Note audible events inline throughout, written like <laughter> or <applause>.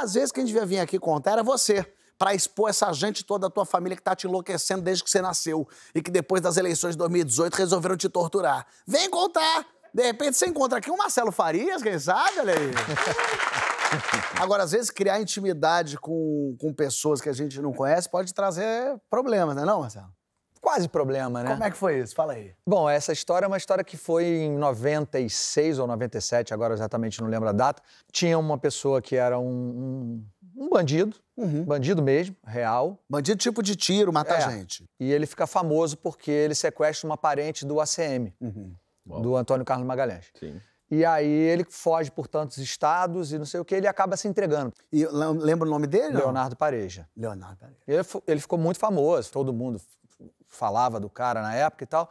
Às vezes quem devia vir aqui contar era você, para expor essa gente toda da tua família que tá te enlouquecendo desde que você nasceu e que depois das eleições de 2018 resolveram te torturar. Vem contar! De repente você encontra aqui o Marcelo Farias, quem sabe, olha aí. <laughs> Agora, às vezes, criar intimidade com, com pessoas que a gente não conhece pode trazer problemas, não é não, Marcelo? quase problema, né? Como é que foi isso? Fala aí. Bom, essa história é uma história que foi em 96 ou 97, agora exatamente não lembro a data. Tinha uma pessoa que era um, um, um bandido, uhum. bandido mesmo, real. Bandido tipo de tiro, mata é. gente. E ele fica famoso porque ele sequestra uma parente do ACM, uhum. do Antônio Carlos Magalhães. Sim. E aí ele foge por tantos estados e não sei o que, ele acaba se entregando. E lembra o nome dele? Leonardo Pareja. Leonardo Pareja. Ele, ele ficou muito famoso, todo mundo falava do cara na época e tal.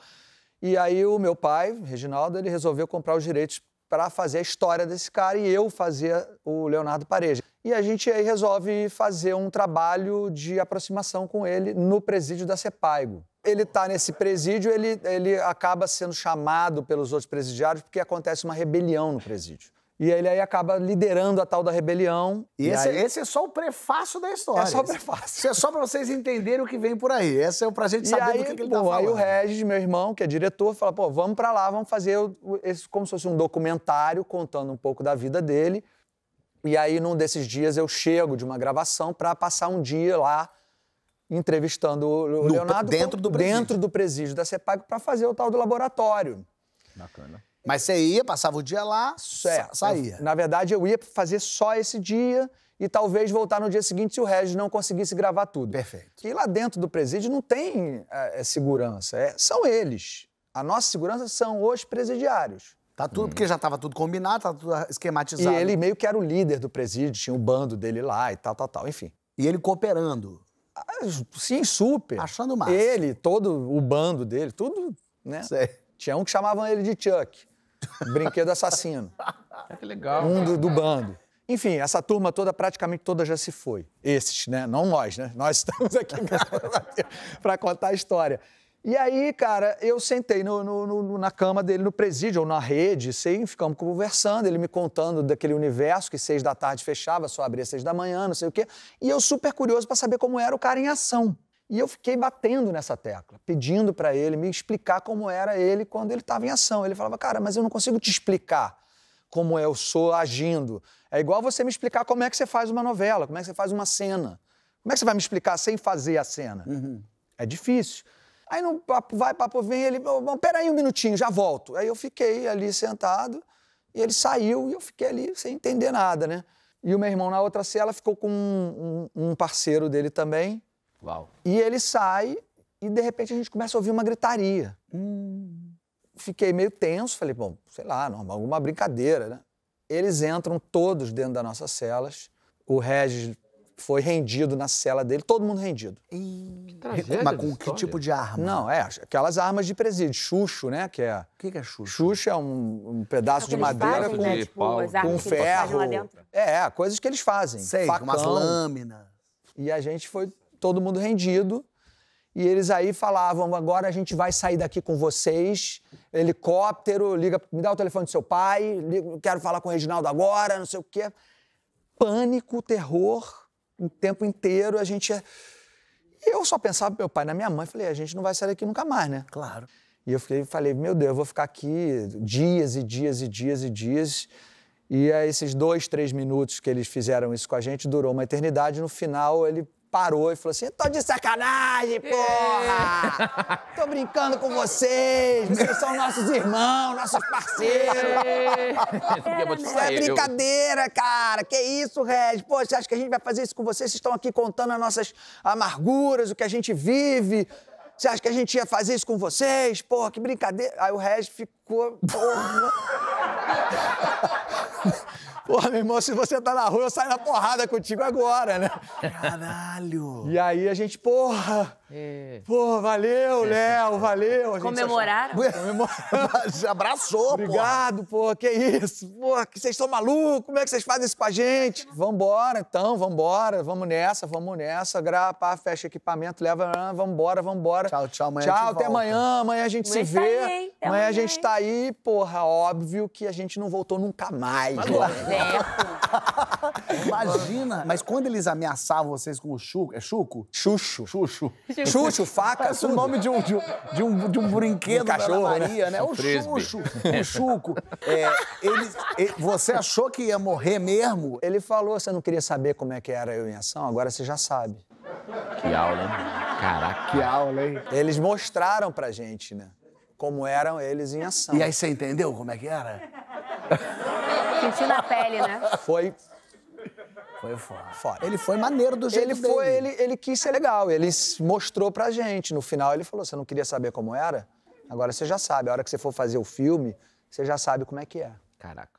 E aí o meu pai, Reginaldo, ele resolveu comprar os direitos para fazer a história desse cara e eu fazia o Leonardo Pareja. E a gente aí resolve fazer um trabalho de aproximação com ele no presídio da Sepaigo. Ele está nesse presídio, ele, ele acaba sendo chamado pelos outros presidiários porque acontece uma rebelião no presídio. E ele aí acaba liderando a tal da rebelião. E, e esse, aí... esse, é só o prefácio da história. É só o prefácio. Isso é só pra vocês entenderem o que vem por aí. Esse é o pra gente saber aí, do que, que ele tá falando. Aí o Regis, meu irmão, que é diretor, fala, pô, vamos pra lá, vamos fazer esse, como se fosse um documentário contando um pouco da vida dele. E aí, num desses dias, eu chego de uma gravação pra passar um dia lá entrevistando o no, Leonardo. Dentro do presídio. Dentro do presídio da CEPAG pra fazer o tal do laboratório. Bacana. Mas você ia, passava o dia lá, é, saía. Na verdade, eu ia fazer só esse dia e talvez voltar no dia seguinte se o Regis não conseguisse gravar tudo. Perfeito. E lá dentro do presídio não tem é, é segurança, é, são eles. A nossa segurança são os presidiários. Tá tudo, hum. porque já estava tudo combinado, tá tudo esquematizado. E ele meio que era o líder do presídio, tinha o um bando dele lá e tal, tal, tal, enfim. E ele cooperando. Ah, sim, super. Achando mais. Ele, todo o bando dele, tudo, né? Sei. Tinha um que chamavam ele de Chuck. Brinquedo assassino. <laughs> que legal. Um do, do bando. Enfim, essa turma toda, praticamente toda já se foi. Esses, né? Não nós, né? Nós <laughs> estamos aqui para contar a história. E aí, cara, eu sentei no, no, no, na cama dele no presídio, ou na rede, sei, ficamos conversando, ele me contando daquele universo que seis da tarde fechava, só abria seis da manhã, não sei o quê. E eu super curioso para saber como era o cara em ação. E eu fiquei batendo nessa tecla, pedindo para ele me explicar como era ele quando ele estava em ação. Ele falava, cara, mas eu não consigo te explicar como eu sou agindo. É igual você me explicar como é que você faz uma novela, como é que você faz uma cena. Como é que você vai me explicar sem fazer a cena? Uhum. É difícil. Aí não papo, vai, papo vem, ele, oh, peraí um minutinho, já volto. Aí eu fiquei ali sentado e ele saiu e eu fiquei ali sem entender nada, né? E o meu irmão na outra cela ficou com um, um, um parceiro dele também, Uau. E ele sai e de repente a gente começa a ouvir uma gritaria. Hum. Fiquei meio tenso, falei, bom, sei lá, normal, alguma brincadeira, né? Eles entram todos dentro das nossas celas. O Regis foi rendido na cela dele, todo mundo rendido. Que tragédia Mas com que tipo de arma? Não, é, aquelas armas de presídio, chucho, né? Que é, o que, que é chucho? Chucho é um, um pedaço de madeira fazem, com, né? tipo, com ferro. É, coisas que eles fazem. Sei, facão, umas lâminas. E a gente foi todo mundo rendido. E eles aí falavam: agora a gente vai sair daqui com vocês, helicóptero, liga, me dá o telefone do seu pai, quero falar com o Reginaldo agora, não sei o quê. Pânico, terror, o tempo inteiro a gente. Eu só pensava meu pai na minha mãe, falei: a gente não vai sair daqui nunca mais, né? Claro. E eu fiquei, falei: meu Deus, eu vou ficar aqui dias e dias e dias e dias. E esses dois, três minutos que eles fizeram isso com a gente durou uma eternidade. No final, ele parou e falou assim: tô de sacanagem, é. porra! Tô brincando com vocês, vocês são nossos irmãos, nossos parceiros. É. isso é brincadeira, cara. Que isso, Red? Pô, você acha que a gente vai fazer isso com vocês? Vocês estão aqui contando as nossas amarguras, o que a gente vive. Você acha que a gente ia fazer isso com vocês? Porra, que brincadeira. Aí o Regis ficou. Porra. Porra, meu irmão, se você tá na rua, eu saio na porrada contigo agora, né? Caralho! E aí a gente, porra! É. Porra, valeu, é. Léo, valeu. Comemoraram? Comemoraram. <laughs> Abraçou, Obrigado, porra. que isso. Porra, que vocês estão malucos, como é que vocês fazem isso com a gente? Vambora, então, vambora, vamos nessa, vamos nessa. Grapa, fecha equipamento, leva, vambora, vambora. Tchau, tchau, amanhã Tchau, até amanhã, amanhã a gente se tá vê. aí, amanhã, amanhã a gente tá aí, porra, óbvio que a gente não voltou nunca mais. Tá né? Imagina. Mas quando eles ameaçavam vocês com o chuco, é chuco? Chucho. Chucho. Chucho, faca. Parece o nome de um, de um, de um, de um brinquedo um cachorro, da Ana né? Maria, né? né? O chucho, <laughs> o chuco. É, ele, ele, você achou que ia morrer mesmo? Ele falou, você não queria saber como é que era eu em ação, agora você já sabe. Que aula, hein? Caraca. Que aula, hein? Eles mostraram pra gente, né? Como eram eles em ação. E aí você entendeu como é que era? Sentindo a pele, né? <laughs> Foi. Foi fora. Ele foi maneiro do jeito ele dele. ele, ele quis ser legal, ele mostrou pra gente. No final ele falou, você não queria saber como era? Agora você já sabe, a hora que você for fazer o filme, você já sabe como é que é. Caraca.